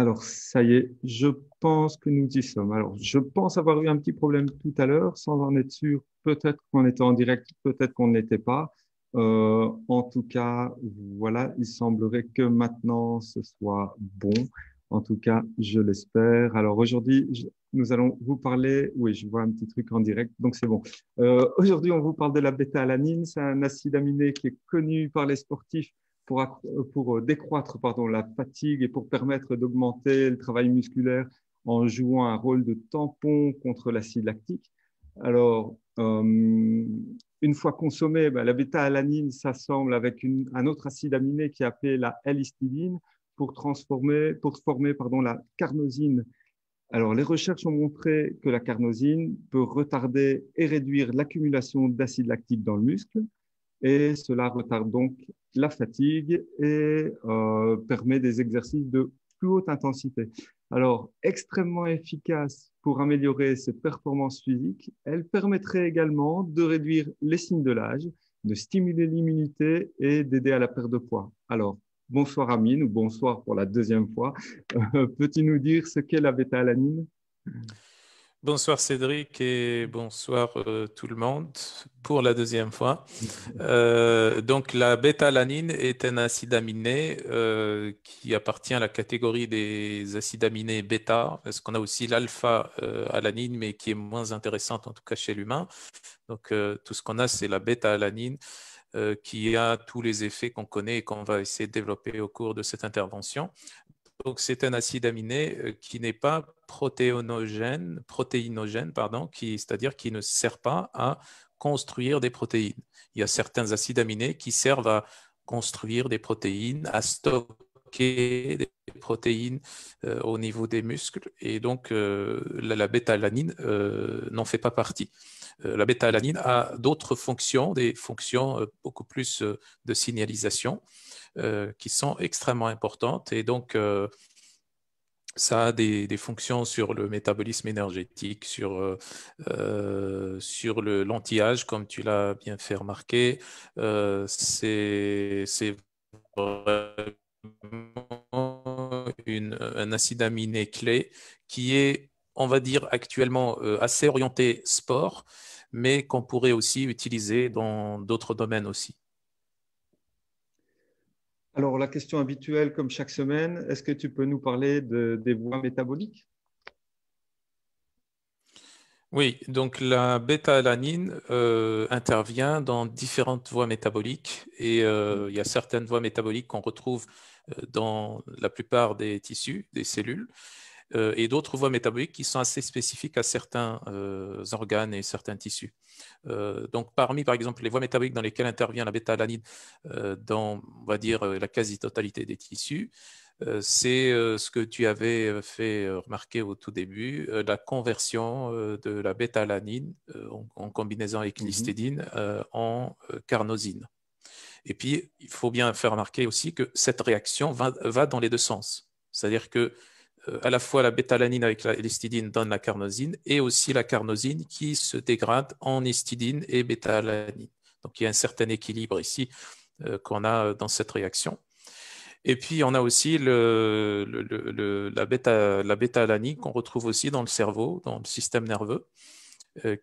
Alors, ça y est, je pense que nous y sommes. Alors, je pense avoir eu un petit problème tout à l'heure, sans en être sûr. Peut-être qu'on était en direct, peut-être qu'on n'était pas. Euh, en tout cas, voilà, il semblerait que maintenant ce soit bon. En tout cas, je l'espère. Alors aujourd'hui, nous allons vous parler. Oui, je vois un petit truc en direct, donc c'est bon. Euh, aujourd'hui, on vous parle de la bêta-alanine. C'est un acide aminé qui est connu par les sportifs pour, euh, euh, décroître pardon, la fatigue et pour permettre d'augmenter le travail musculaire en jouant un rôle de tampon contre l'acide lactique. Alors, euh, une fois consommé, bah, la bêta-alanine s'assemble avec un autre acide aminé qui est appelé la L-histidine pour, transformer, pour former pardon, la carnosine. Alors, les recherches ont montré que la carnosine peut retarder et réduire l'accumulation d'acide lactique dans le muscle, et cela retarde donc la fatigue et euh, permet des exercices de plus haute intensité. Alors, extrêmement efficace pour améliorer ses performances physiques, elle permettrait également de réduire les signes de l'âge, de stimuler l'immunité et d'aider à la perte de poids. Alors, bonsoir Amine, ou bonsoir pour la deuxième fois. Euh, peux-tu nous dire ce qu'est la bêta-alanine Bonsoir Cédric et bonsoir euh, tout le monde pour la deuxième fois. Euh, donc la bêta-alanine est un acide aminé euh, qui appartient à la catégorie des acides aminés bêta, parce qu'on a aussi l'alpha-alanine, mais qui est moins intéressante en tout cas chez l'humain. Donc tout ce qu'on a, c'est la bêta-alanine qui a tous les effets qu'on connaît et qu'on va essayer de développer au cours de cette intervention. Donc, c'est un acide aminé euh, qui n'est pas protéinogène, protéinogène pardon, c'est-à-dire qui ne sert pas à construire des protéines. Il y a certains acides aminés qui servent à construire des protéines, à stocker des protéines euh, au niveau des muscles. Et donc, euh, la, la bêta-alanine n'en fait pas partie. la bêta-alanine a d'autres fonctions, des fonctions beaucoup plus de signalisation, qui sont extrêmement importantes. Et donc, ça a des, fonctions sur le métabolisme énergétique, sur, euh, euh, sur le, lanti comme tu l'as bien fait remarquer. Euh, c'est, vraiment un acide aminé clé qui est, on va dire, actuellement assez orienté sport, mais qu'on pourrait aussi utiliser dans d'autres domaines aussi. Alors, la question habituelle, comme chaque semaine, est-ce que tu peux nous parler des voies métaboliques Oui, donc la bêta-alanine euh, intervient dans différentes voies métaboliques et euh, il y a certaines voies métaboliques qu'on retrouve euh, dans la plupart des tissus, des cellules, euh, et d'autres voies métaboliques qui sont assez spécifiques à certains euh, organes et certains tissus. Euh, donc, parmi, par exemple, les voies métaboliques dans lesquelles intervient la bêta-alanine dans, on va dire, la quasi-totalité des tissus, c'est ce que tu avais fait remarquer au tout début, la conversion de la bêta-alanine en, combinaison avec mhm. l'histidine en carnosine. Et puis, il faut bien faire remarquer aussi que cette réaction va dans les deux sens. C'est-à-dire que euh, à la fois la bétalanine avec l'histidine donne la carnosine et aussi la carnosine qui se dégrade en histidine et bétalanine. Donc il y a un certain équilibre ici euh, qu'on a euh, dans cette réaction. Et puis on a aussi la, bêta, qu'on retrouve aussi dans le cerveau, dans le système nerveux,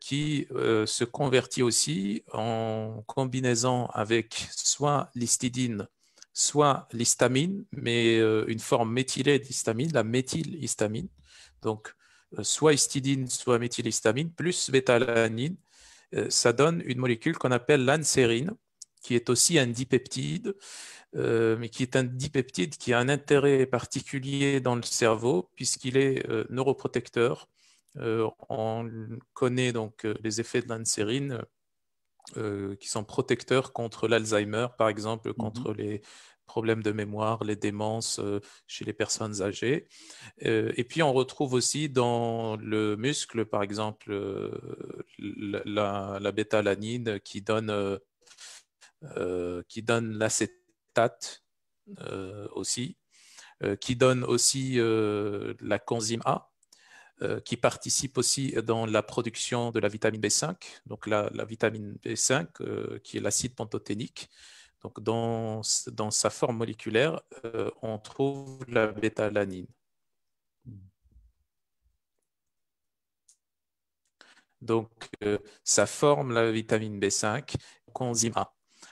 qui se convertit aussi en combinaison avec soit l'histidine soit l'histamine, mais euh, une forme méthylée d'histamine, la méthylhistamine. Donc, euh, soit histidine, soit méthylhistamine, plus bétalanine, euh, ça donne une molécule qu'on appelle l'ansérine, qui est aussi un dipeptide, mais qui est un dipeptide qui a un intérêt particulier dans le cerveau, puisqu'il est neuroprotecteur. on connaît donc les effets de l'ansérine euh, qui sont protecteurs contre l'Alzheimer, par exemple, mmh contre les problèmes de mémoire, les démences euh, chez les personnes âgées. Euh, et puis on retrouve aussi dans le muscle, par exemple, la, la bêta qui donne, qui donne l'acétate aussi, qui donne aussi la conzyme A, euh, qui participe aussi dans la production de la vitamine B5, donc la, vitamine B5 euh, qui est l'acide pantothénique. Donc dans, dans sa forme moléculaire, euh, on trouve la bêta Donc ça forme la vitamine B5, qu'on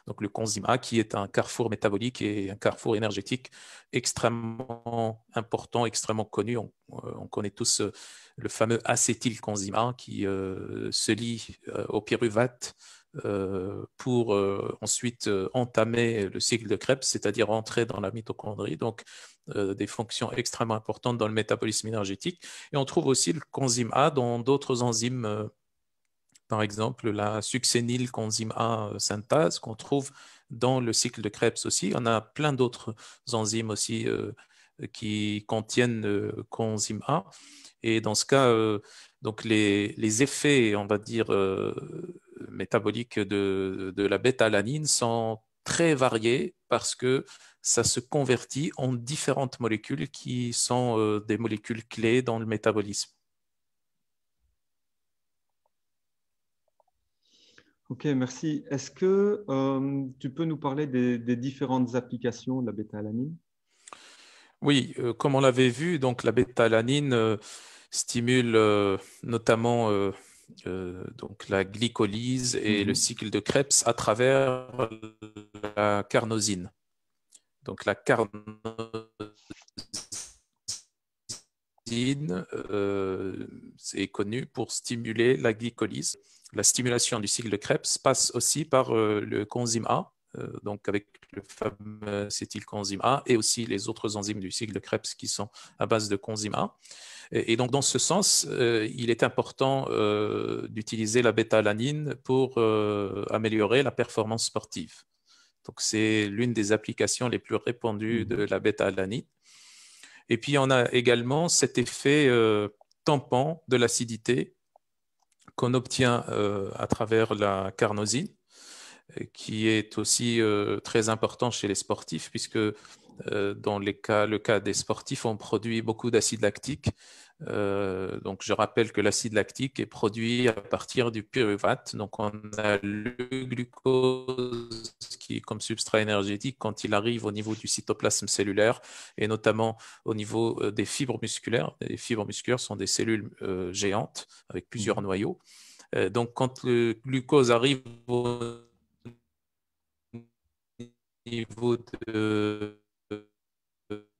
donc le Conzima, qui est un carrefour métabolique et un carrefour énergétique extrêmement important, extrêmement connu. On, euh, connaît tous euh, le fameux acétyl A qui euh, se lie au pyruvate pour ensuite entamer le cycle de Krebs, c'est-à-dire entrer dans la mitochondrie. Donc, des fonctions extrêmement importantes dans le métabolisme énergétique. Et on trouve aussi le conzyme A dans d'autres enzymes par exemple la succényl coenzyme A euh, synthase qu'on trouve dans le cycle de Krebs aussi. On a plein d'autres enzymes aussi euh, qui contiennent euh, coenzyme A. Et dans ce cas, donc les, effets, on va dire, métaboliques de, la bêta-alanine sont très variés parce que ça se convertit en différentes molécules qui sont des molécules clés dans le métabolisme. Ok, merci. Est-ce que euh, tu peux nous parler des, différentes applications de la bêta-alanine Oui, euh, comme on l'avait vu, donc la bêta-alanine euh, stimule notamment la glycolyse et le mhm. cycle de Krebs à travers la carnosine. Donc la carnosine est connue pour stimuler la glycolyse la stimulation du cycle de Krebs passe aussi par euh, le coenzyme A, euh, donc avec le fameux coenzyme A et aussi les autres enzymes du cycle de Krebs qui sont à base de coenzyme A. Et, donc dans ce sens, euh, il est important d'utiliser la bêta-alanine pour améliorer la performance sportive. Donc c'est l'une des applications les plus répandues mmh. de la bêta-alanine. Et puis on a également cet effet tampon de l'acidité qu'on obtient euh, à travers la carnosine, euh, qui est aussi euh, très important chez les sportifs, puisque euh, dans le cas des sportifs, on produit beaucoup d'acide lactique. Euh, donc, je rappelle que l'acide lactique est produit à partir du pyruvate. Donc, on a le glucose qui, comme substrat énergétique, quand il arrive au niveau du cytoplasme cellulaire et notamment au niveau euh, des fibres musculaires. Les fibres musculaires sont des cellules géantes avec plusieurs mmh. noyaux. donc, quand le glucose arrive au niveau de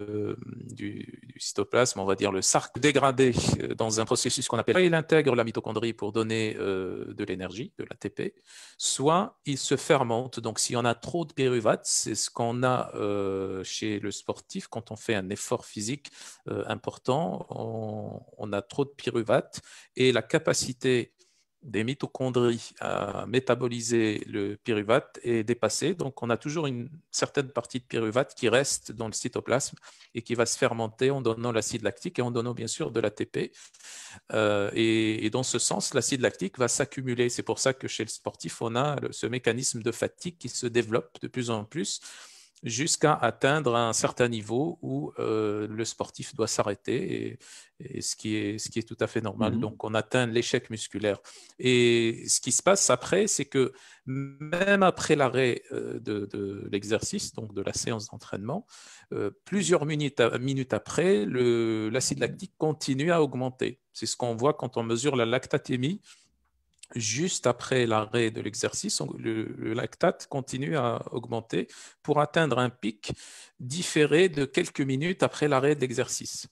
euh, du, cytoplasme, on va dire le SARC dégradé euh, dans un processus qu'on appelle, soit il intègre la mitochondrie pour donner euh, de l'énergie, de l'ATP, soit il se fermente. Donc s'il y en a trop de pyruvate, c'est ce qu'on a chez le sportif quand on fait un effort physique important, on, a trop de pyruvate et la capacité des mitochondries à métaboliser le pyruvate est dépassé Donc, on a toujours une certaine partie de pyruvate qui reste dans le cytoplasme et qui va se fermenter en donnant l'acide lactique et en donnant bien sûr de l'ATP. Euh, et, dans ce sens, l'acide lactique va s'accumuler. C'est pour ça que chez le sportif, on a ce mécanisme de fatigue qui se développe de plus en plus jusqu'à atteindre un certain niveau où euh, le sportif doit s'arrêter, et, ce, qui est, tout à fait normal. Mm-hmm. Donc, on atteint l'échec musculaire. Et ce qui se passe après, c'est que même après l'arrêt euh, de, l'exercice, donc de la séance d'entraînement, euh, plusieurs minutes, minutes après, l'acide lactique continue à augmenter. C'est ce qu'on voit quand on mesure la lactatémie juste après l'arrêt de l'exercice, le, lactate continue à augmenter pour atteindre un pic différé de quelques minutes après l'arrêt de l'exercice.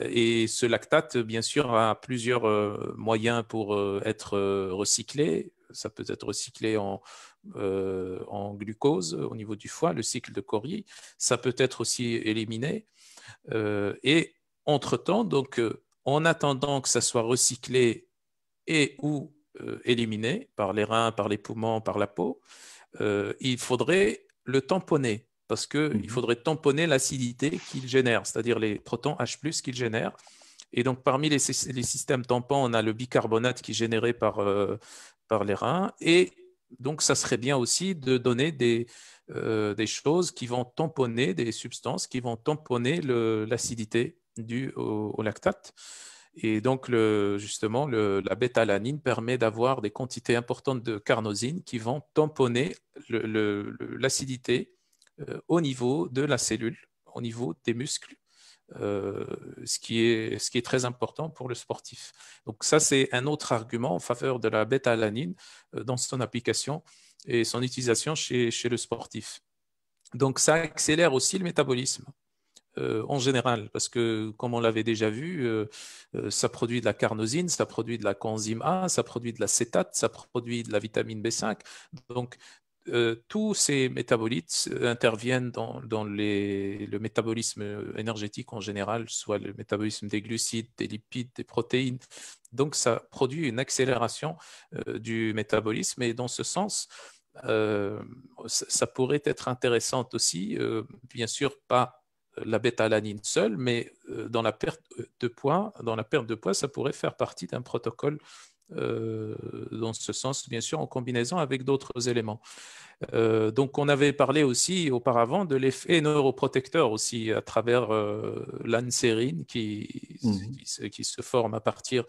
Euh, et ce lactate, bien sûr, a plusieurs euh, moyens pour euh, être recyclé. Ça peut être recyclé en, glucose au niveau du foie, le cycle de Cori. Ça peut être aussi éliminé. et entre-temps, donc, en attendant que ça soit recyclé et ou euh, éliminé par les reins, par les poumons, par la peau, euh, il faudrait le tamponner parce qu'il mhm. faudrait tamponner l'acidité qu'il génère, c'est-à-dire les protons H+, qu'il génère. Et donc, parmi les, systèmes tampons, on a le bicarbonate qui est généré euh, par, les reins. Et donc, ça serait bien aussi de donner des, choses qui vont tamponner, des substances qui vont tamponner l'acidité due au lactate. Et donc, justement, la bêta-alanine permet d'avoir des quantités importantes de carnosine qui vont tamponner l'acidité euh, au niveau de la cellule, au niveau des muscles, euh, ce, qui est, très important pour le sportif. Donc, ça, c'est un autre argument en faveur de la bêta-alanine euh, dans son application et son utilisation chez le sportif. Donc, ça accélère aussi le métabolisme. Euh, en général, parce que comme on l'avait déjà vu, euh, euh, ça produit de la carnosine, ça produit de la coenzyme A, ça produit de la cétate, ça produit de la vitamine B5. Donc, tous ces métabolites interviennent dans, le métabolisme énergétique en général, soit le métabolisme des glucides, des lipides, des protéines. Donc, ça produit une accélération du métabolisme et dans ce sens, ça pourrait être intéressant aussi, bien sûr, pas la bêta-alanine seule, mais euh, dans la perte de poids, dans la perte de poids, ça pourrait faire partie d'un protocole euh, dans ce sens, bien sûr, en combinaison avec d'autres éléments. Euh, donc, on avait parlé aussi auparavant de l'effet neuroprotecteur aussi à travers l'ansérine mhm. qui, se forme à partir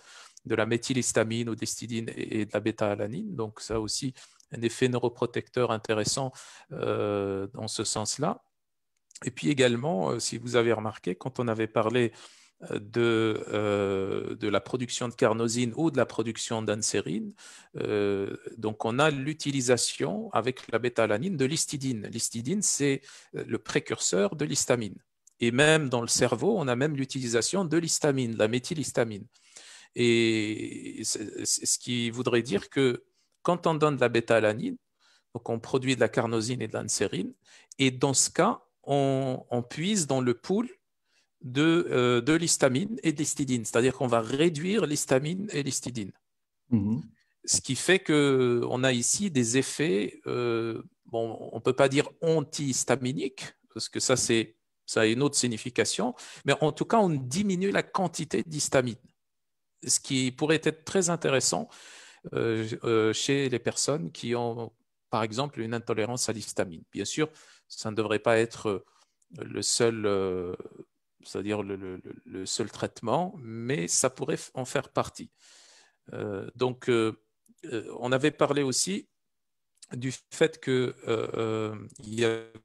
de la méthylhistamine ou d'estidine et de la bêta-alanine. Donc, ça aussi, un effet neuroprotecteur intéressant dans ce sens-là. Et puis également, euh, si vous avez remarqué, quand on avait parlé euh, de, euh, de la production de carnosine ou de la production d'ansérine, donc on a l'utilisation avec la bêta-alanine de l'histidine. L'histidine, c'est le précurseur de l'histamine. Et même dans le cerveau, on a même l'utilisation de l'histamine, la méthylhistamine. Et ce qui voudrait dire que quand on donne de la bêta-alanine, donc on produit de la carnosine et de l'ansérine, et dans ce cas, on, puise dans le pool de, euh, de l'histamine et de l'histidine, c'est-à-dire qu'on va réduire l'histamine et l'histidine. Mhm. Ce qui fait qu'on a ici des effets, euh, bon, on ne peut pas dire antihistaminiques, parce que ça, c'est, ça a une autre signification, mais en tout cas, on diminue la quantité d'histamine, ce qui pourrait être très intéressant euh, chez les personnes qui ont par exemple une intolérance à l'histamine. Bien sûr, ça ne devrait pas être euh, le seul, euh, c'est-à-dire le, seul traitement, mais ça pourrait en faire partie. Euh, donc, on avait parlé aussi du fait que il y avait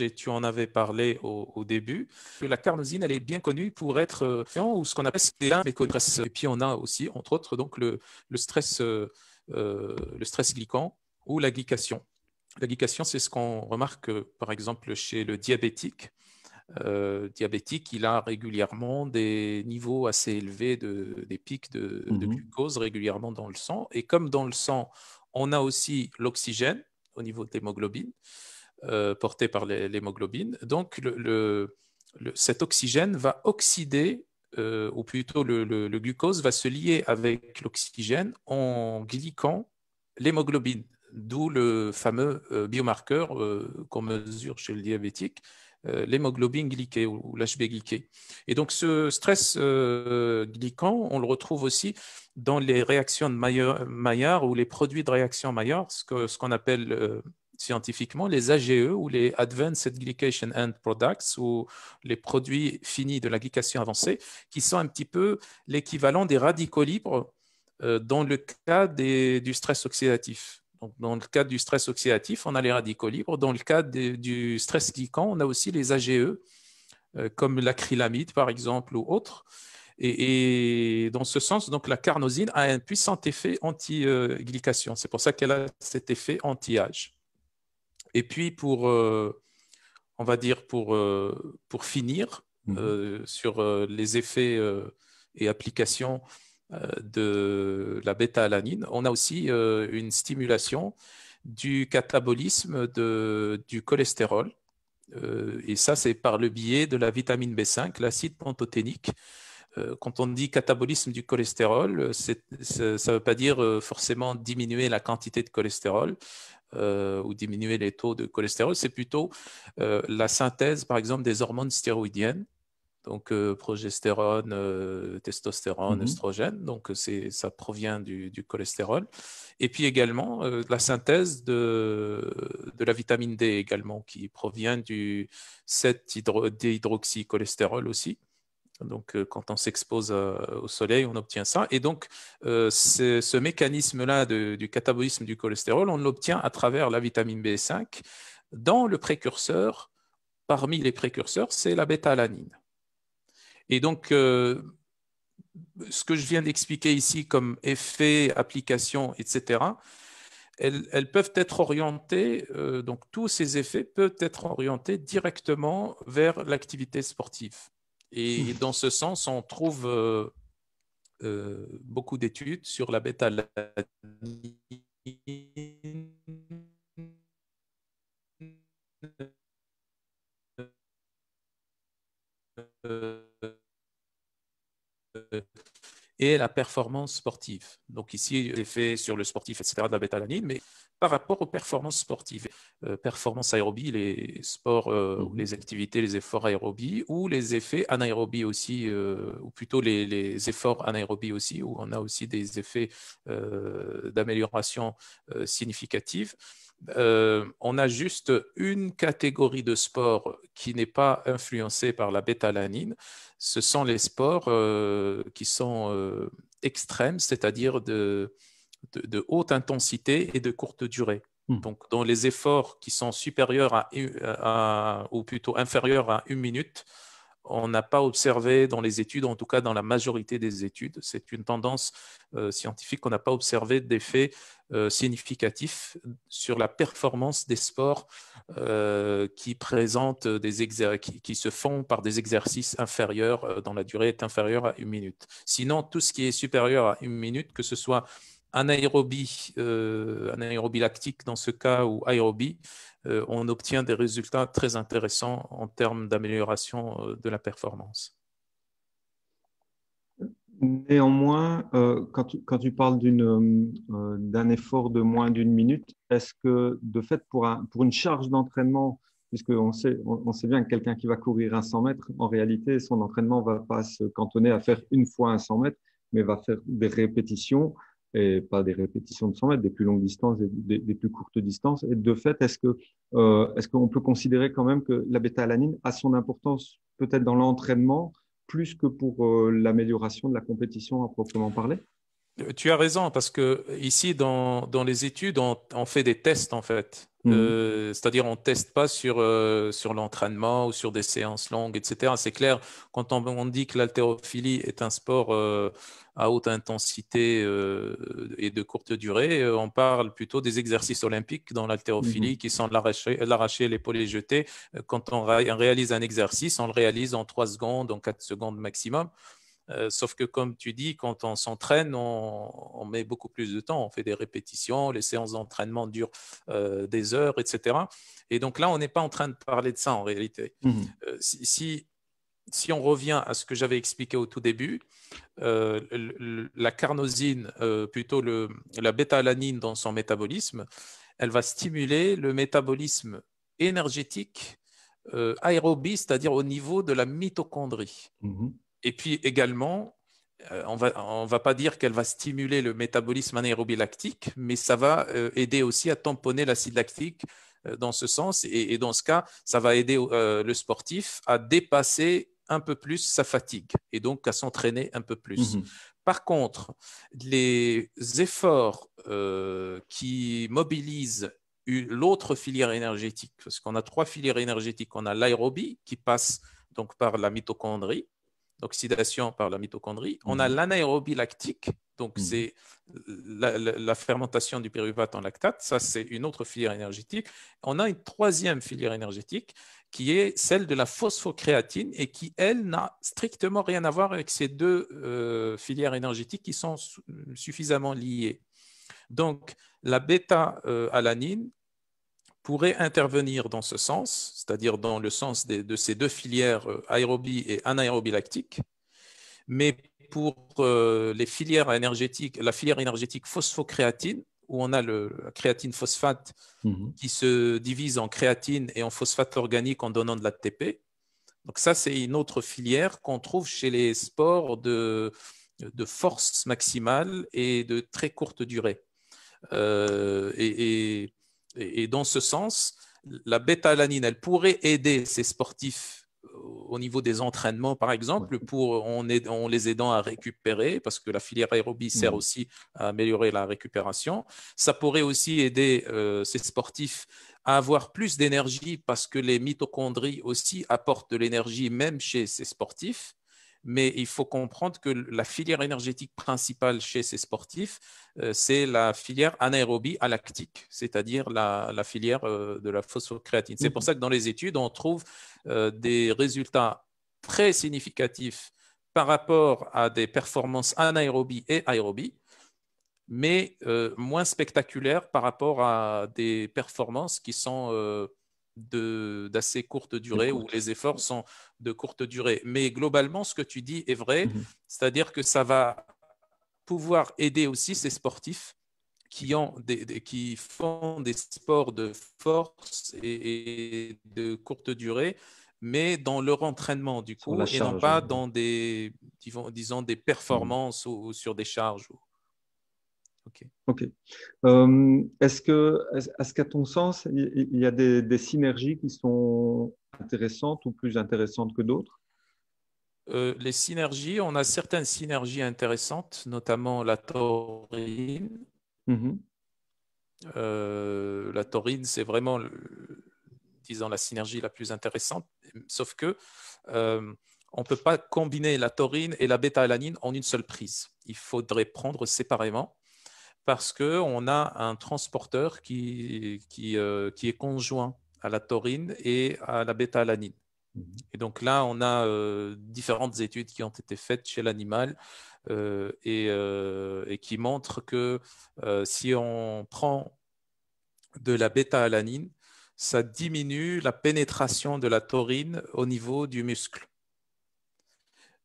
et tu en avais parlé au, début, la carnosine, elle est bien connue pour être euh, ou ce qu'on appelle Et puis on a aussi, entre autres, donc le, le stress, euh, euh, le stress glycan ou la glycation. La glycation, c'est ce qu'on remarque, par exemple, chez le diabétique, euh, diabétique, il a régulièrement des niveaux assez élevés de, des pics de, mmh glucose régulièrement dans le sang. Et comme dans le sang, on a aussi l'oxygène au niveau de l'hémoglobine, euh, porté par l'hémoglobine, donc le, cet oxygène va oxyder, euh, ou plutôt le, glucose va se lier avec l'oxygène en glyquant l'hémoglobine, d'où le fameux biomarqueur qu'on mesure chez le diabétique, euh, l'hémoglobine glyquée ou, l'HB glyquée. Et donc ce stress euh, glycan, on le retrouve aussi dans les réactions de Maillard, ou les produits de réaction Maillard, ce qu'on appelle euh, scientifiquement les AGE ou les Advanced Glycation End Products ou les produits finis de la glycation avancée, qui sont un petit peu l'équivalent des radicaux libres dans le cas du stress oxydatif dans le cas du stress oxydatif, on a les radicaux libres. Dans le cadre du stress glycan, on a aussi les AGE, euh, comme l'acrylamide, par exemple, ou autres. Et, dans ce sens, donc, la carnosine a un puissant effet anti-glycation. C'est pour ça qu'elle a cet effet anti-âge. Et puis, pour, euh, on va dire, pour, euh, pour finir mm-hmm. sur les effets et applications euh, de la bêta-alanine, on a aussi euh, une stimulation du catabolisme de, du cholestérol. Euh, et ça, c'est par le biais de la vitamine B5, l'acide pantothénique. Quand on dit catabolisme du cholestérol, ça ne veut pas dire forcément diminuer la quantité de cholestérol, ou diminuer les taux de cholestérol, c'est plutôt la synthèse, par exemple, des hormones stéroïdiennes donc progestérone, testostérone, œstrogène, mmh donc ça provient du, cholestérol. Et puis également la synthèse de, la vitamine D également, qui provient du 7-déhydroxycholestérol aussi. Donc, quand on s'expose au soleil, on obtient ça. Et donc, ce mécanisme-là du catabolisme du cholestérol, on l'obtient à travers la vitamine B5. Dans le précurseur, parmi les précurseurs, c'est la bêta-alanine. Et donc, euh, ce que je viens d'expliquer ici comme effet, application, etc., elles, peuvent être orientées, euh, donc tous ces effets peuvent être orientés directement vers l'activité sportive. Et, mmh. dans ce sens, on trouve euh, beaucoup d'études sur la bêta et la performance sportive. Donc ici, l'effet sur le sportif, etc., de la bétalanine, mais par rapport aux performances sportives, euh, performance aérobie, les sports, euh, mhm. les activités, les efforts aérobie, ou les effets anaérobie aussi, euh, ou plutôt les, efforts anaérobie aussi, où on a aussi des effets d'amélioration significative. Euh, on a juste une catégorie de sports qui n'est pas influencée par la bétalanine. Ce sont les sports euh, qui sont euh, extrêmes, c'est-à-dire de, haute intensité et de courte durée. Hmm. Donc, dans les efforts qui sont supérieurs ou plutôt inférieurs à une minute, on n'a pas observé dans les études, en tout cas dans la majorité des études, c'est une tendance euh, scientifique qu'on n'a pas observé d'effet euh, significatif sur la performance des sports euh, qui, présentent des qui, se font par des exercices inférieurs, dont la durée est inférieure à une minute. Sinon, tout ce qui est supérieur à une minute, que ce soit anaérobie, anaérobie lactique dans ce cas ou aérobie, euh, on obtient des résultats très intéressants en termes d'amélioration euh, de la performance. Néanmoins, euh, quand, tu, parles d'un effort de moins d'une minute, est-ce que de fait pour, une charge d'entraînement, puisqu'on sait, on, sait bien que quelqu'un qui va courir un 100 mètres, en réalité, son entraînement ne va pas se cantonner à faire une fois un 100 mètres, mais va faire des répétitions et pas des répétitions de 100 mètres, des plus longues distances, et des, plus courtes distances. Et de fait, est-ce que euh, est-ce qu'on peut considérer quand même que la bêta-alanine a son importance peut-être dans l'entraînement plus que pour euh, l'amélioration de la compétition à proprement parler tu as raison, parce que ici, dans, les études, on, fait des tests, en fait. Mhm. Euh, c'est-à-dire, on ne teste pas euh, sur, l'entraînement ou sur des séances longues, etc. C'est clair, quand on, dit que l'haltérophilie est un sport euh, à haute intensité et de courte durée, on parle plutôt des exercices olympiques dans l'haltérophilie, mhm. qui sont l'arracher, l'épaule et jeter. Quand on, réalise un exercice, on le réalise en 3 secondes, en 4 secondes maximum. Euh, sauf que, comme tu dis, quand on s'entraîne, on, met beaucoup plus de temps. On fait des répétitions, les séances d'entraînement durent euh, des heures, etc. Et donc là, on n'est pas en train de parler de ça en réalité. Mmh. Euh, si, on revient à ce que j'avais expliqué au tout début, la carnosine, plutôt la bêta-alanine dans son métabolisme, elle va stimuler le métabolisme énergétique aérobie, c'est-à-dire au niveau de la mitochondrie. Mmh et puis également, euh, on ne va pas dire qu'elle va stimuler le métabolisme anaérobie lactique, mais ça va euh, aider aussi à tamponner l'acide lactique euh, dans ce sens. Et, dans ce cas, ça va aider le sportif à dépasser un peu plus sa fatigue et donc à s'entraîner un peu plus. Mhm. Par contre, les efforts qui mobilisent l'autre filière énergétique, parce qu'on a trois filières énergétiques, on a l'aérobie qui passe donc par la mitochondrie, oxydation par la mitochondrie. On a mhm. l'anaérobie lactique, donc mhm. c'est la, fermentation du pyruvate en lactate. Ça, c'est une autre filière énergétique. On a une troisième filière énergétique qui est celle de la phosphocréatine et qui, elle, n'a strictement rien à voir avec ces deux euh, filières énergétiques qui sont suffisamment liées. Donc, la bêta-alanine euh, pourrait intervenir dans ce sens, c'est-à-dire dans le sens de ces deux filières euh, aérobie et anaérobie lactique, mais pour euh, les filières énergétiques, la filière énergétique phosphocréatine, où on a le, la créatine phosphate mhm. qui se divise en créatine et en phosphate organique en donnant de l'ATP. Donc ça, c'est une autre filière qu'on trouve chez les sports de, de, force maximale et de très courte durée. Euh, et, et et, dans ce sens, la bêta-alanine, elle pourrait aider ces sportifs euh, au niveau des entraînements, par exemple, pour en, les aidant à récupérer, parce que la filière aérobie sert aussi à améliorer la récupération. Ça pourrait aussi aider euh, ces sportifs à avoir plus d'énergie, parce que les mitochondries aussi apportent de l'énergie, même chez ces sportifs mais il faut comprendre que la filière énergétique principale chez ces sportifs, euh, c'est la filière anaérobie à c'est-à-dire la, la, filière euh, de la phosphocréatine. C'est pour mhm. ça que dans les études, on trouve euh, des résultats très significatifs par rapport à des performances anaérobie et aérobie, mais moins spectaculaires par rapport à des performances qui sont d'assez courte durée ou les efforts sont de courte durée. Mais globalement, ce que tu dis est vrai, mhm. c'est-à-dire que ça va pouvoir aider aussi ces sportifs qui, ont des, qui font des sports de force et, de courte durée, mais dans leur entraînement du coup, et non pas dans des, disons, des mhm. performances ou, sur des charges. Ok. Euh, est-ce que, est-ce qu'à ton sens, il y a des, synergies qui sont intéressantes ou plus intéressantes que d'autres euh, Les synergies, on a certaines synergies intéressantes, notamment la taurine. Mm-hmm. Euh, la taurine, c'est vraiment, disons, la synergie la plus intéressante. Sauf que on ne peut pas combiner la taurine et la bêta-alanine en une seule prise. Il faudrait prendre séparément parce qu'on a un transporteur qui, euh, qui, est conjoint à la taurine et à la bêta-alanine. Mhm. Et donc là, on a euh, différentes études qui ont été faites chez l'animal euh, et, qui montrent que si on prend de la bêta-alanine, ça diminue la pénétration de la taurine au niveau du muscle.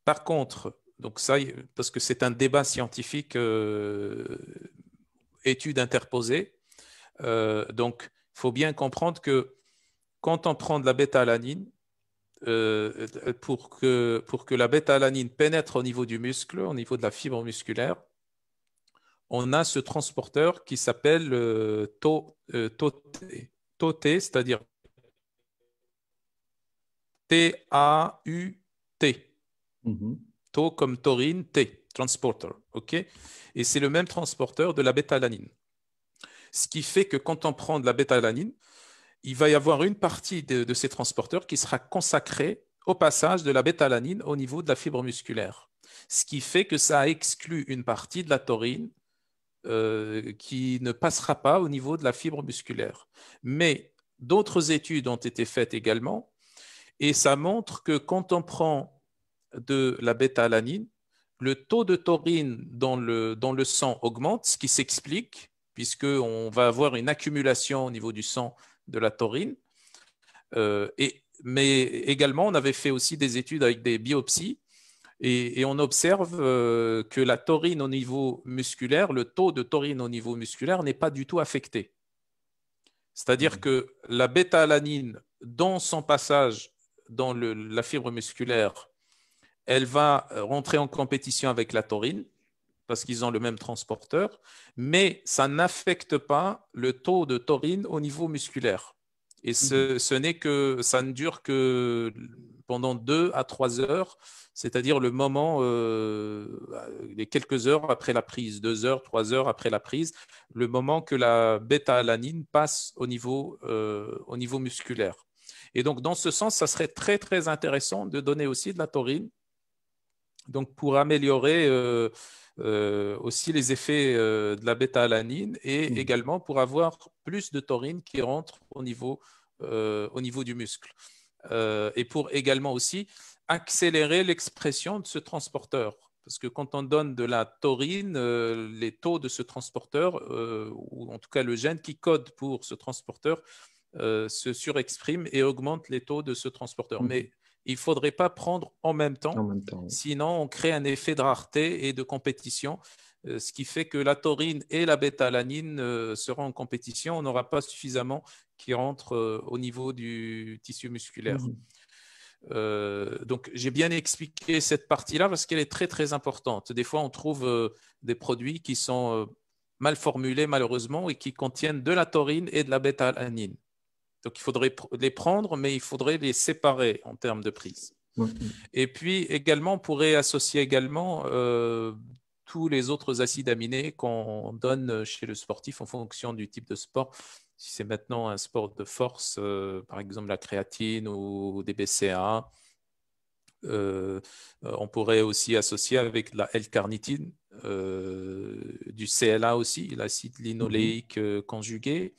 Par contre, donc ça, parce que c'est un débat scientifique étude interposées. Euh, donc, il faut bien comprendre que quand on prend de la bêta-alanine, euh, pour, que, pour que la bêta-alanine pénètre au niveau du muscle, au niveau de la fibre musculaire, on a ce transporteur qui s'appelle euh, TOT, euh, c'est-à-dire T-A-U-T comme taurine T, transporter. ok et c'est le même transporteur de la bêta Ce qui fait que quand on prend de la bêta il va y avoir une partie de, ces transporteurs qui sera consacrée au passage de la bêta au niveau de la fibre musculaire. Ce qui fait que ça exclut une partie de la taurine euh, qui ne passera pas au niveau de la fibre musculaire. Mais d'autres études ont été faites également et ça montre que quand on prend de la bêta-alanine, le taux de taurine dans le, sang augmente, ce qui s'explique puisqu'on va avoir une accumulation au niveau du sang de la taurine. Euh, mais également, on avait fait aussi des études avec des biopsies et, on observe euh, que la taurine au niveau musculaire, le taux de taurine au niveau musculaire n'est pas du tout affecté. C'est-à-dire mmh. que la bêta-alanine, dans son passage dans la fibre musculaire, elle va euh, rentrer en compétition avec la taurine parce qu'ils ont le même transporteur, mais ça n'affecte pas le taux de taurine au niveau musculaire. Et ce, mhm. n'est que, ça ne dure que pendant deux à trois heures, c'est-à-dire le moment, euh, euh, les quelques heures après la prise, deux heures, trois heures après la prise, le moment que la bêta-alanine passe au niveau, au niveau musculaire. Et donc, dans ce sens, ça serait très, très intéressant de donner aussi de la taurine donc pour améliorer euh, euh, aussi les effets euh, de la bêta-alanine et mmh. également pour avoir plus de taurine qui rentre au niveau, du muscle. et pour également aussi accélérer l'expression de ce transporteur. Parce que quand on donne de la taurine, les taux de ce transporteur, ou en tout cas le gène qui code pour ce transporteur, se surexprime et augmente les taux de ce transporteur. Mmh. Mais il ne faudrait pas prendre en même temps. Sinon, on crée un effet de rareté et de compétition, euh, ce qui fait que la taurine et la bêta euh, seront en compétition. On n'aura pas suffisamment qui rentrent euh, au niveau du tissu musculaire. Mhm. donc j'ai bien expliqué cette partie-là parce qu'elle est très très importante. Des fois, on trouve des produits qui sont mal formulés malheureusement et qui contiennent de la taurine et de la bêta donc il faudrait les prendre, mais il faudrait les séparer en termes de prise. Et puis également, on pourrait associer également euh, tous les autres acides aminés qu'on donne chez le sportif en fonction du type de sport. Si c'est maintenant un sport de force, euh, par exemple la créatine ou des BCAA, euh, on pourrait aussi associer avec la L-carnitine, du CLA aussi, l'acide mhm. linoléique conjugué.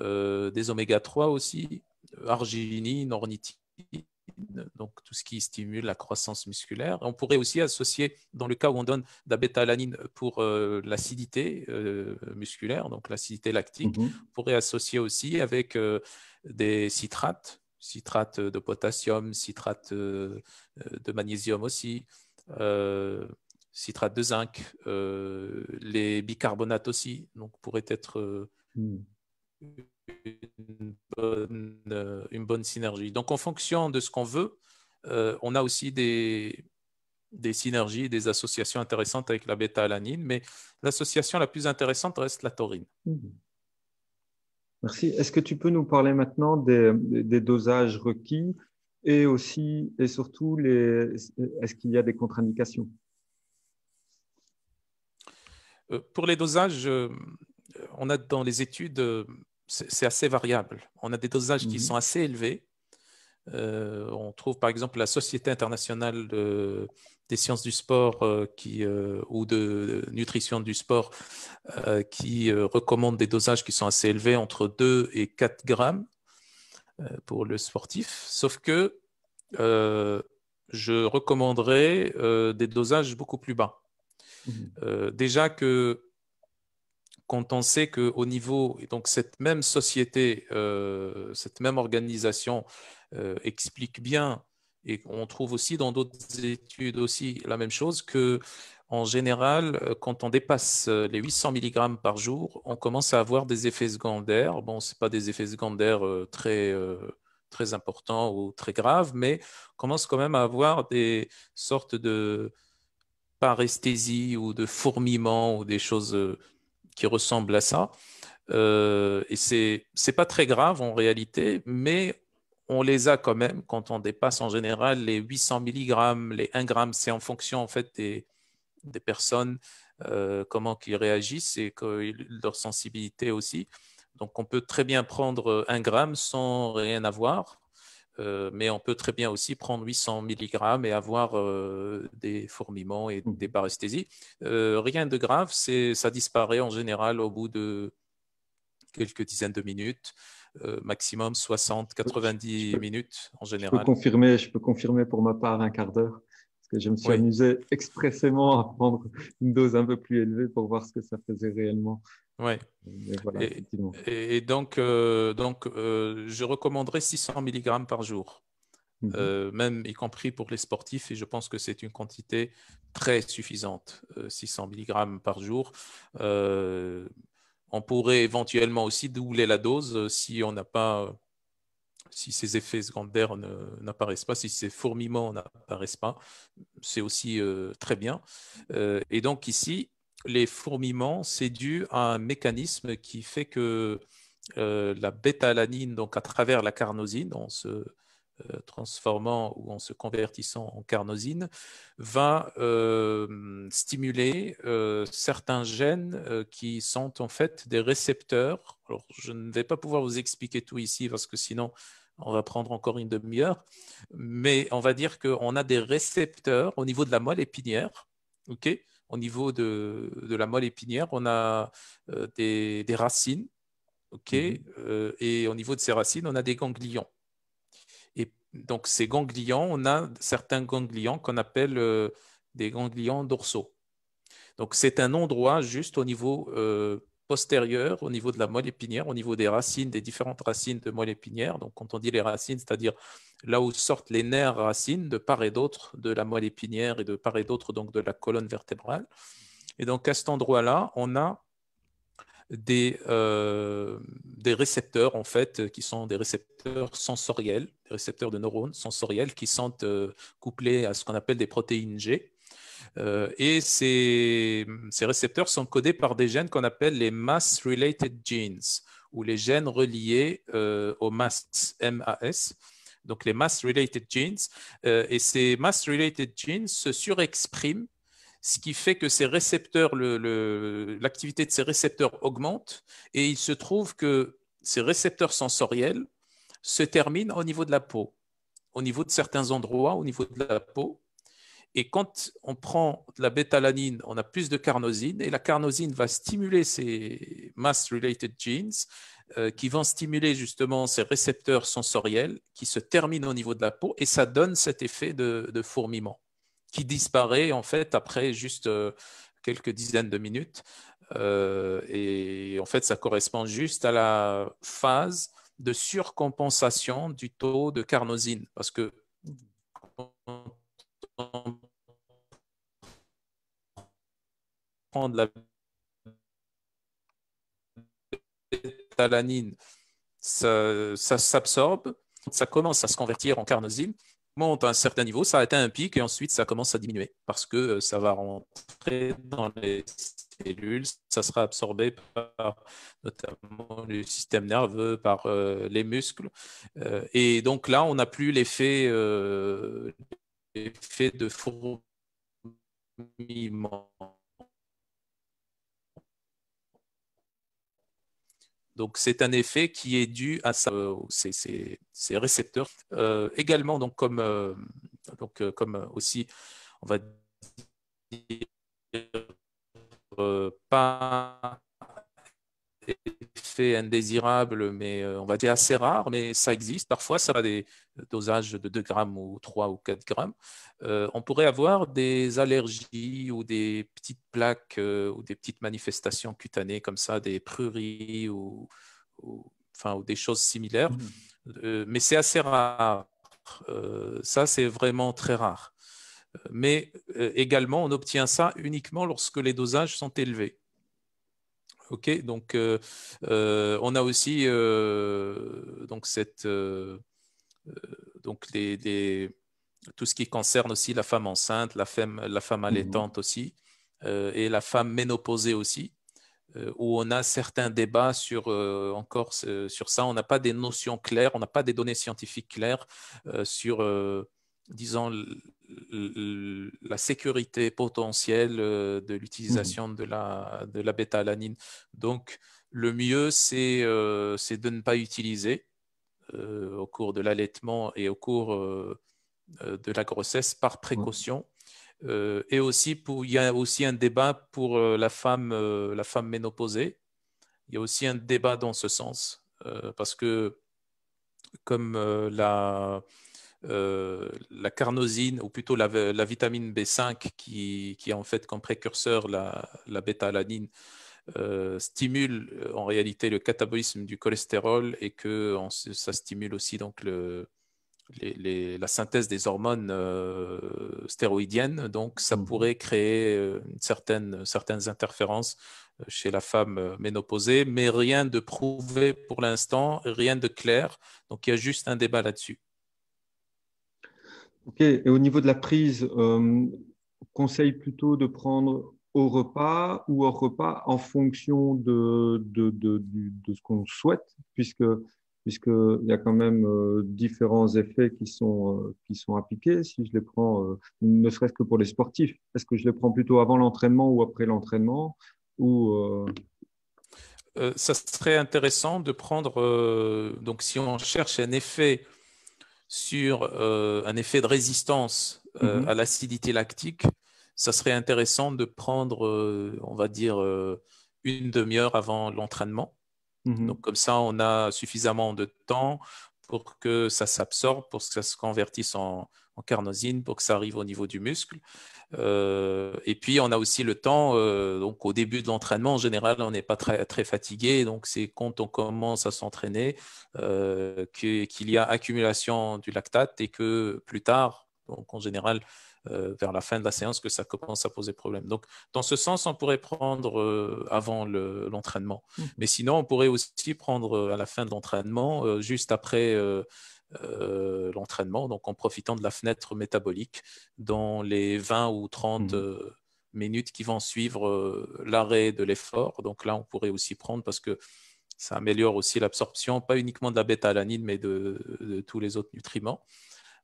Euh, des oméga 3 aussi, arginine, ornithine, donc tout ce qui stimule la croissance musculaire. On pourrait aussi associer, dans le cas où on donne de la pour euh, l'acidité euh, musculaire, donc l'acidité lactique, mhm. on pourrait associer aussi avec des citrates, citrates de potassium, citrates de magnésium aussi, citrates de zinc, les bicarbonates aussi, donc pourrait être... Hmm. Euh, une bonne, synergie. Donc, en fonction de ce qu'on veut, euh, on a aussi des, des synergies, des associations intéressantes avec la bêta-alanine, mais l'association la plus intéressante reste la taurine. Mmh. Merci. Est-ce que tu peux nous parler maintenant des, dosages requis et aussi et surtout est-ce qu'il y a des contre-indications euh, Pour les dosages, on a dans les études c'est assez variable. On a des dosages qui mhm. sont assez élevés. Euh, on trouve par exemple la Société internationale des sciences du sport euh, euh, ou de, nutrition du sport qui recommande des dosages qui sont assez élevés, entre 2 et 4 grammes pour le sportif. Sauf que je recommanderais des dosages beaucoup plus bas. Mhm. déjà que quand on sait qu'au niveau, et donc cette même société, euh, cette même organisation euh, explique bien, et on trouve aussi dans d'autres études aussi la même chose, que en général, euh, quand on dépasse les 800 mg par jour, on commence à avoir des effets secondaires. Bon, c'est pas des effets secondaires très, très importants ou très graves, mais on commence quand même à avoir des sortes de paresthésie ou de fourmillement ou des choses ressemble à ça. Euh, et c'est n'est pas très grave en réalité, mais on les a quand même quand on dépasse en général les 800 mg, les 1 g. C'est en fonction en fait des, des personnes, euh, comment qu'ils réagissent et que, leur sensibilité aussi. Donc on peut très bien prendre 1 g sans rien avoir euh, mais on peut très bien aussi prendre 800 mg et avoir euh, des fourmillements et mmh. des paresthésies. Euh, rien de grave, ça disparaît en général au bout de quelques dizaines de minutes, maximum 60-90 minutes en général. Je je peux confirmer pour ma part un quart d'heure que je me suis amusé expressément à prendre une dose un peu plus élevée pour voir ce que ça faisait réellement. Oui. Euh, et, donc, euh, donc euh, je recommanderais 600 mg par jour, mhm. même y compris pour les sportifs, et je pense que c'est une quantité très suffisante, 600 mg par jour. on pourrait éventuellement aussi doubler la dose si on n'a pas si ces effets secondaires n'apparaissent pas, si ces fourmillements n'apparaissent pas, c'est aussi euh, très bien. Euh, et donc ici, les fourmillements, c'est dû à un mécanisme qui fait que euh, la bêta-alanine, donc à travers la carnosine, dans ce, euh, transformant ou en se convertissant en carnosine, va euh, stimuler euh, certains gènes qui sont en fait des récepteurs. Alors, je ne vais pas pouvoir vous expliquer tout ici parce que sinon on va prendre encore une demi-heure, mais on va dire qu'on a des récepteurs au niveau de la moelle épinière, Ok, au niveau de, la moelle épinière, on a des, racines, okay mmh et au niveau de ces racines, on a des ganglions donc, ces ganglions, on a certains ganglions qu'on appelle euh, des ganglions dorsaux. Donc, c'est un endroit juste au niveau euh, postérieur, au niveau de la moelle épinière, au niveau des racines, des différentes racines de moelle épinière. Donc, quand on dit les racines, c'est-à-dire là où sortent les nerfs racines de part et d'autre de la moelle épinière et de part et d'autre donc de la colonne vertébrale. Et donc, à cet endroit-là, on a euh, des, récepteurs, en fait, euh, qui sont des récepteurs sensoriels, des récepteurs de neurones sensoriels qui sont euh, couplés à ce qu'on appelle des protéines G. et ces, ces, récepteurs sont codés par des gènes qu'on appelle les mass-related genes, ou les gènes reliés aux masses, MAS donc les mass-related genes. et ces mass-related genes se surexpriment ce qui fait que ces récepteurs, l'activité de ces récepteurs augmente et il se trouve que ces récepteurs sensoriels se terminent au niveau de la peau, au niveau de certains endroits, au niveau de la peau. Et quand on prend de la bétalanine, on a plus de carnosine et la carnosine va stimuler ces mass-related genes euh, qui vont stimuler justement ces récepteurs sensoriels qui se terminent au niveau de la peau et ça donne cet effet de, de fourmillement qui disparaît en fait après juste euh, quelques dizaines de minutes. Euh, et en fait, ça correspond juste à la phase de surcompensation du taux de carnosine. Parce que quand on prend de la ça s'absorbe, ça commence à se convertir en carnosine monte à un certain niveau, ça atteint un pic et ensuite ça commence à diminuer parce que euh, ça va rentrer dans les cellules, ça sera absorbé par notamment le système nerveux, par euh, les muscles. Euh, et donc là, on n'a plus l'effet de fourmillement. Donc c'est un effet qui est dû à euh, ces, récepteurs. Euh, également, donc comme, euh, donc, comme aussi, on va dire, pas indésirable, mais euh, on va dire assez rare, mais ça existe. Parfois, ça a des euh, dosages de 2 grammes ou 3 ou 4 grammes. Euh, on pourrait avoir des allergies ou des petites plaques ou des petites manifestations cutanées comme ça, des pruries ou, enfin, ou des choses similaires. Mmh. mais c'est assez rare. ça, c'est vraiment très rare. Mais également, on obtient ça uniquement lorsque les dosages sont élevés. Ok, donc euh, euh, on a aussi euh, donc cette donc les, tout ce qui concerne aussi la femme enceinte, la femme la femme mmh allaitante aussi et la femme ménopausée aussi, où on a certains débats sur encore sur ça. On n'a pas des notions claires, on n'a pas des données scientifiques claires sur disons, la sécurité potentielle euh, de l'utilisation mmh. de la, de la bêta-alanine. Donc, le mieux, c'est euh, de ne pas utiliser euh, au cours de l'allaitement et au cours de la grossesse par précaution. et aussi, pour, il y a aussi un débat pour la, femme, la femme ménopausée. Il y a aussi un débat dans ce sens, parce que comme la euh, la carnosine, ou plutôt la, vitamine B5, qui, en fait comme précurseur la, bêta-alanine, euh, stimule euh, en réalité le catabolisme du cholestérol et que ça stimule aussi donc la synthèse des hormones stéroïdiennes. Donc, ça mmh. pourrait créer certaines interférences chez la femme ménopausée, mais rien de prouvé pour l'instant, rien de clair. Donc, il y a juste un débat là-dessus et au niveau de la prise, euh, conseille plutôt de prendre au repas ou hors repas en fonction de, ce qu'on souhaite, puisque puisqu'il y a quand même euh, différents effets qui sont, euh, qui sont appliqués si je les prends, euh, ne serait-ce que pour les sportifs. Est-ce que je les prends plutôt avant l'entraînement ou après l'entraînement ou, Ça serait intéressant de prendre, donc si on cherche un effet sur euh, un effet de résistance euh, mm-hmm. à l'acidité lactique, ça serait intéressant de prendre, euh, on va dire, une demi-heure avant l'entraînement. Mm-hmm. comme ça, on a suffisamment de temps pour que ça s'absorbe, pour que ça se convertisse en carnosine, pour que ça arrive au niveau du muscle. Euh, et puis, on a aussi le temps. Euh, donc, au début de l'entraînement, en général, on n'est pas très, très fatigué. Donc, c'est quand on commence à s'entraîner euh, qu'il y a accumulation du lactate et que plus tard, donc en général, vers la fin de la séance, que ça commence à poser problème. Donc, dans ce sens, on pourrait prendre avant l'entraînement. Mmh. Mais sinon, on pourrait aussi prendre à la fin de l'entraînement, juste après euh, l'entraînement, donc en profitant de la fenêtre métabolique dans les 20 ou 30 mmh. euh, minutes qui vont suivre euh, l'arrêt de l'effort. Donc là, on pourrait aussi prendre parce que ça améliore aussi l'absorption, pas uniquement de la bêta-alanine, mais de, tous les autres nutriments.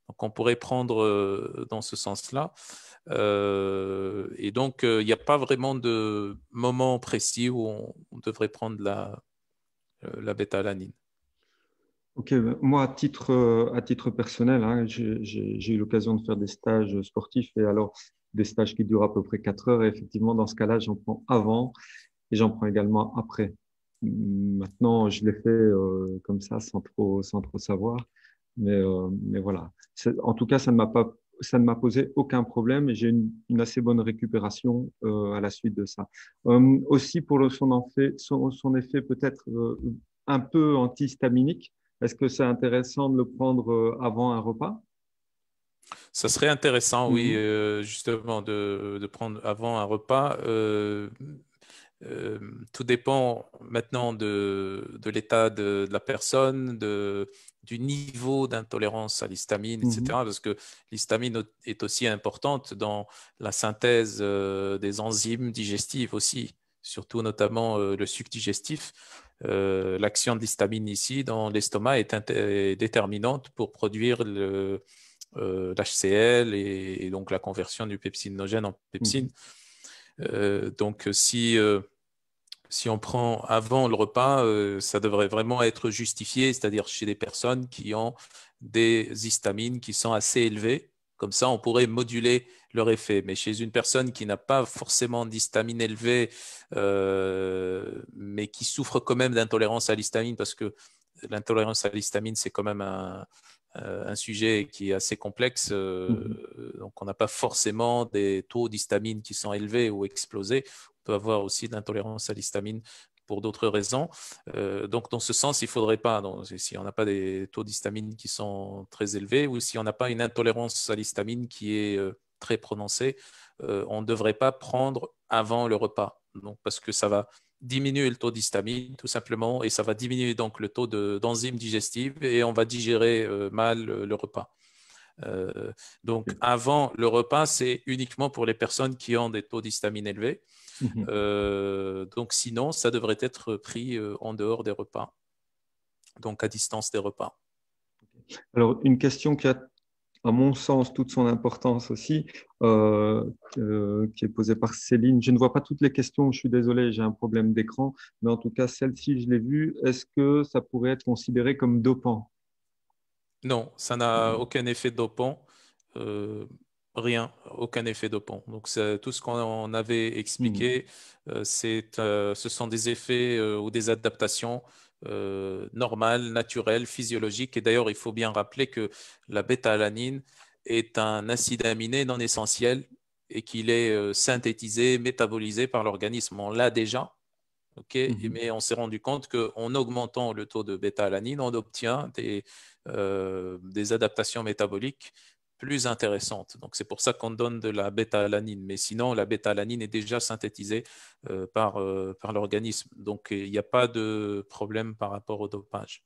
Donc on pourrait prendre dans ce sens-là. et donc, il n'y a pas vraiment de moment précis où on, devrait prendre la, la bêta-alanine. Ok, bah, moi à titre euh, à titre personnel, hein, j'ai eu l'occasion de faire des stages sportifs et alors des stages qui durent à peu près 4 heures. Et effectivement, dans ce cas-là, j'en prends avant et j'en prends également après. Maintenant, je l'ai fait euh, comme ça, sans trop sans trop savoir, mais euh, mais voilà. En tout cas, ça ne m'a pas ça ne m'a posé aucun problème et j'ai une, une, assez bonne récupération à la suite de ça. Hum, aussi pour le, son, son, son effet peut-être un peu antihistaminique, est-ce que c'est intéressant de le prendre euh, avant un repas ça serait intéressant, oui, mhm. euh, justement, de, de, prendre avant un repas. Euh, tout dépend maintenant de, l'état de, la personne, du niveau d'intolérance à l'histamine, etc. Mhm. Parce que l'histamine est aussi importante dans la synthèse des enzymes digestives aussi, surtout notamment le suc digestif. Euh, l'action de l'histamine ici dans l'estomac est, déterminante pour produire euh, l'HCl et, donc la conversion du pepsinogène en pepsine. Euh, donc si on prend avant le repas, ça devrait vraiment être justifié, c'est-à-dire chez des personnes qui ont des histamines qui sont assez élevées. Comme ça, on pourrait moduler leur effet. Mais chez une personne qui n'a pas forcément d'histamine élevée, euh, mais qui souffre quand même d'intolérance à l'histamine, parce que l'intolérance à l'histamine, c'est quand même un, euh, sujet qui est assez complexe. Euh, mhm. Donc, on n'a pas forcément des taux d'histamine qui sont élevés ou explosés. On peut avoir aussi d'intolérance l'intolérance à l'histamine pour d'autres raisons. Euh, donc, dans ce sens, il ne faudrait pas, si on n'a pas des taux d'histamine qui sont très élevés ou si on n'a pas une intolérance à l'histamine qui est euh, très prononcée, euh, on ne devrait pas prendre avant le repas. parce que ça va diminuer le taux d'histamine, tout simplement, et ça va diminuer donc le taux d'enzymes digestives et on va digérer mal le repas. Euh, donc avant le repas, c'est uniquement pour les personnes qui ont des taux d'histamine élevés. Mhm. Euh, donc sinon, ça devrait être pris euh, en dehors des repas, donc à distance des repas. Alors une question qui a à mon sens, toute son importance aussi, qui est posée par Céline. Je ne vois pas toutes les questions, je suis désolé, j'ai un problème d'écran, mais en tout cas, celle-ci, je l'ai vue. Est-ce que ça pourrait être considéré comme dopant non, ça n'a mhm. aucun effet dopant. Euh, rien, aucun effet dopant. Donc, tout ce qu'on avait expliqué, mhm. euh, c'est, euh, ce sont des effets ou des adaptations normales, naturelles, physiologiques. Et d'ailleurs, il faut bien rappeler que la bêta-alanine est un acide aminé non essentiel et qu'il est synthétisé, métabolisé par l'organisme. On l'a déjà, ok. Mhm. mais on s'est rendu compte qu'en augmentant le taux de bêta-alanine, on obtient des euh, des adaptations métaboliques plus intéressantes Donc c'est pour ça qu'on donne de la bêta-alanine. Mais sinon, la bêta-alanine est déjà synthétisée euh, par, euh, par l'organisme. Donc il n'y a pas de problème par rapport au dopage.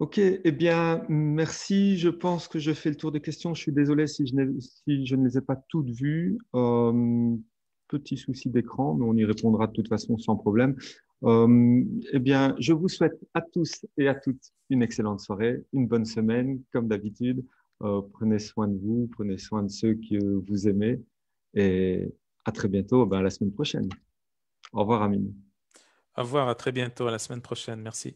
Ok, eh bien, merci. Je pense que je fais le tour des questions. Je suis désolé si je, si je ne les ai pas toutes vues. petit souci d'écran, mais on y répondra de toute façon sans problème. Euh, eh bien, je vous souhaite à tous et à toutes une excellente soirée, une bonne semaine, comme d'habitude. Euh, prenez soin de vous, prenez soin de ceux que vous aimez et à très bientôt, ben, à la semaine prochaine. Au revoir, Amine. Au revoir, à très bientôt, à la semaine prochaine. Merci.